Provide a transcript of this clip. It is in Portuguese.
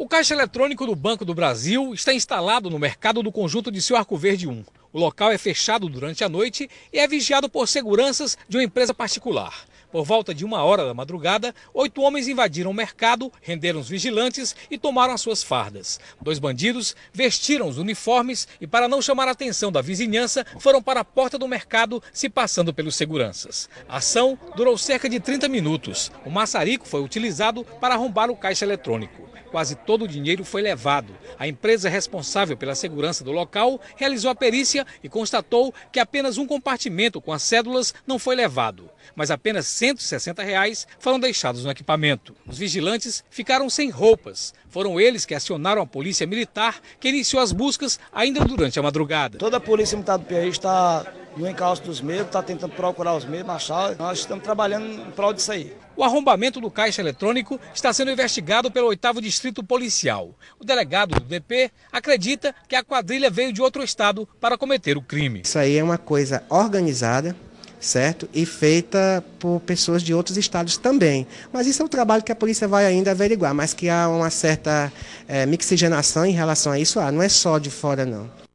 O caixa eletrônico do Banco do Brasil está instalado no mercado do conjunto de Seu Arco Verde 1. O local é fechado durante a noite e é vigiado por seguranças de uma empresa particular. Por volta de uma hora da madrugada, oito homens invadiram o mercado, renderam os vigilantes e tomaram as suas fardas. Dois bandidos vestiram os uniformes e, para não chamar a atenção da vizinhança, foram para a porta do mercado, se passando pelos seguranças. A ação durou cerca de 30 minutos. O maçarico foi utilizado para arrombar o caixa eletrônico. Quase todo o dinheiro foi levado. A empresa responsável pela segurança do local realizou a perícia e constatou que apenas um compartimento com as cédulas não foi levado, mas apenas 160 reais foram deixados no equipamento. Os vigilantes ficaram sem roupas. Foram eles que acionaram a polícia militar, que iniciou as buscas ainda durante a madrugada. Toda a polícia militar do Piauí está no encalço dos mesmos, está tentando procurar os mesmos, achar. Nós estamos trabalhando em prol disso aí. O arrombamento do caixa eletrônico está sendo investigado pelo 8 Distrito Policial. O delegado do DP acredita que a quadrilha veio de outro estado para cometer o crime. Isso aí é uma coisa organizada, certo? E feita por pessoas de outros estados também. Mas isso é um trabalho que a polícia vai ainda averiguar, mas que há uma certa é, mixigenação em relação a isso. Ah, não é só de fora, não.